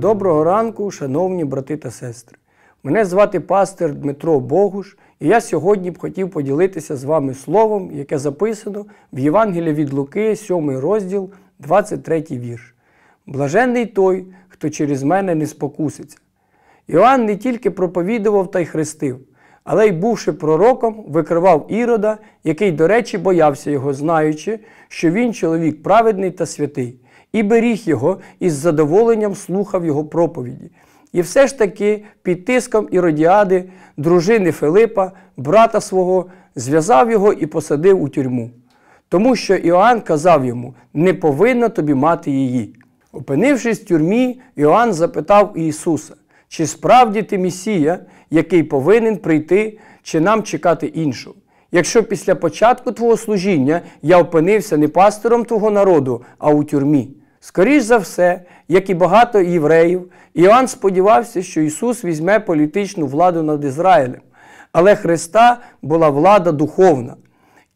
Доброго ранку, шановні брати та сестри. Мене звати пастир Дмитро Богуш, і я сьогодні б хотів поділитися з вами словом, яке записано в Євангелії від Луки, 7 розділ, 23 вірш. Блаженний той, хто через мене не спокуситься. Іоанн не тільки проповідував та й хрестив, але й, бувши пророком, викривав Ірода, який, до речі, боявся його, знаючи, що він чоловік праведний та святий і беріг його із задоволенням слухав його проповіді. І все ж таки під тиском Іродіади, дружини Филипа, брата свого, зв'язав його і посадив у тюрму, тому що Іоанн казав йому: не повинна тобі мати її. Опинившись в тюрмі, Іоанн запитав Ісуса, чи справді ти Месія, який повинен прийти, чи нам чекати іншого? Якщо після початку твого служіння я опинився не пастиром твого народу, а у тюрмі. Скоріше за все, як і багато євреїв, Іоанн сподівався, що Ісус візьме політичну владу над Ізраїлем, але Христа була влада духовна.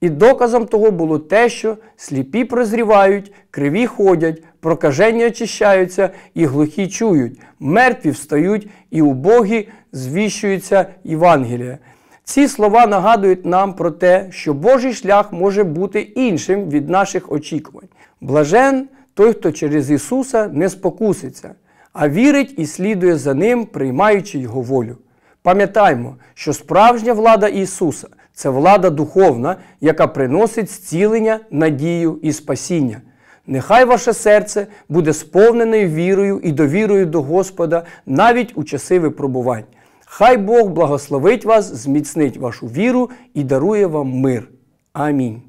І доказом того було те, що сліпі прозрівають, криві ходять, прокажені очищаються, і глухі чують, мертві встають, і убогі звіщуються Євангелія. Ці слова нагадують нам про те, що Божий шлях може бути іншим від наших очікувань. Блажен той, хто через Ісуса не спокуситься, а вірить і слідує за Ним, приймаючи Його волю. Пам'ятаймо, що справжня влада Ісуса це влада духовна, яка приносить зцілення, надію і спасіння. Нехай ваше серце буде сповнене вірою і довірою до Господа навіть у часи випробувань. Хай Бог благословить вас, зміцнить вашу віру і дарує вам мир. Амінь.